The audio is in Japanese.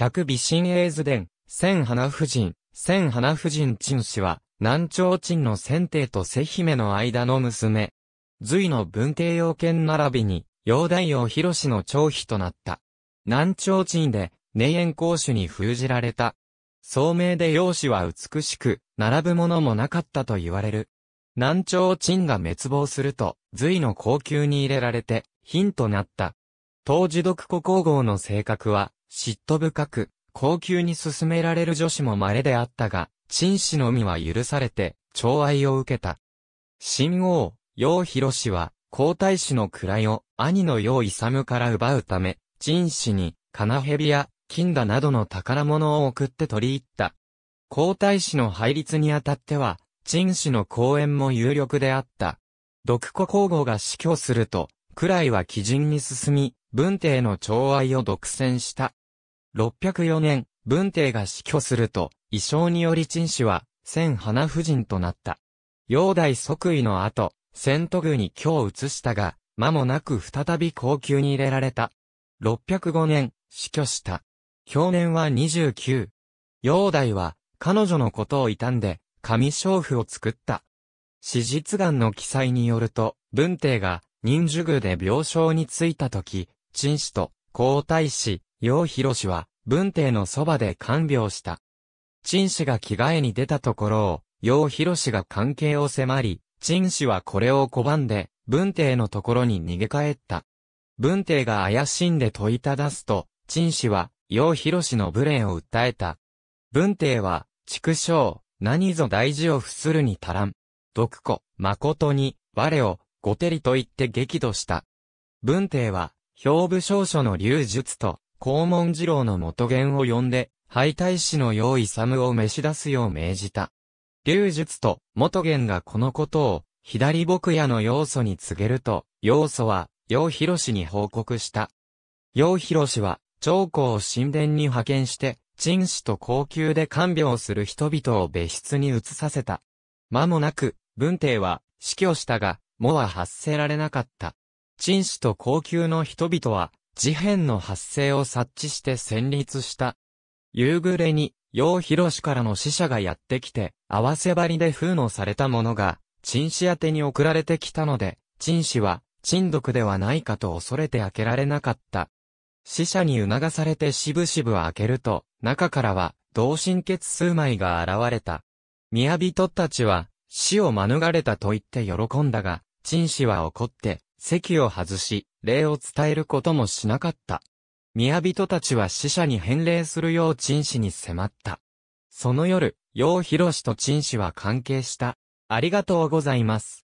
百美神英図伝、千花夫人、千花夫人陳氏は、南朝陳の先帝と瀬姫の間の娘。隋の文帝要件並びに、陽大王広氏の長妃となった。南朝陳で、寧縁公主に封じられた。聡明で容姿は美しく、並ぶものもなかったと言われる。南朝陳が滅亡すると、隋の高級に入れられて、貧となった。当時独古皇后の性格は、嫉妬深く、高級に勧められる女子も稀であったが、陳氏のみは許されて、寵愛を受けた。新王、楊博氏は、皇太子の位を兄の楊勇から奪うため、陳氏に、金蛇や金田などの宝物を送って取り入った。皇太子の配立にあたっては、陳氏の講演も有力であった。独孤皇后が死去すると、位は基準に進み、文帝の寵愛を独占した。604年、文帝が死去すると、衣装により陳氏は、千花夫人となった。煬帝即位の後、千都宮に京を移したが、間もなく再び高級に入れられた。605年、死去した。享年は29。煬帝は、彼女のことを悼んで、紙娼婦を作った。史実眼の記載によると、文帝が、忍術宮で病床に着いた時、陳氏と皇太子、楊博氏は、文帝のそばで看病した。陳氏が着替えに出たところを、楊博氏が関係を迫り、陳氏はこれを拒んで、文帝のところに逃げ帰った。文帝が怪しんで問いただすと、陳氏は、楊博氏の無礼を訴えた。文帝は、畜生、何ぞ大事を伏するに足らん。毒子、誠に、我を、ごてりと言って激怒した。文帝は、兵部少書の流術と、黄門二郎の元元を呼んで、敗退士の用意サを召し出すよう命じた。流術と元元がこのことを、左牧野の要素に告げると、要素は、陽広氏に報告した。陽広氏は、長江を神殿に派遣して、陳氏と高級で看病する人々を別室に移させた。間もなく、文帝は死去したが、もは発せられなかった。陳氏と高級の人々は、事変の発生を察知して戦慄した。夕暮れに、楊博氏からの使者がやってきて、合わせ張りで封のされたものが、陳氏宛に送られてきたので、陳氏は、陳毒ではないかと恐れて開けられなかった。死者に促されてしぶしぶ開けると、中からは、同心血数枚が現れた。宮人たちは、死を免れたと言って喜んだが、陳氏は怒って、席を外し、礼を伝えることもしなかった。宮人たちは死者に返礼するよう陳氏に迫った。その夜、陽博氏と陳氏は関係した。ありがとうございます。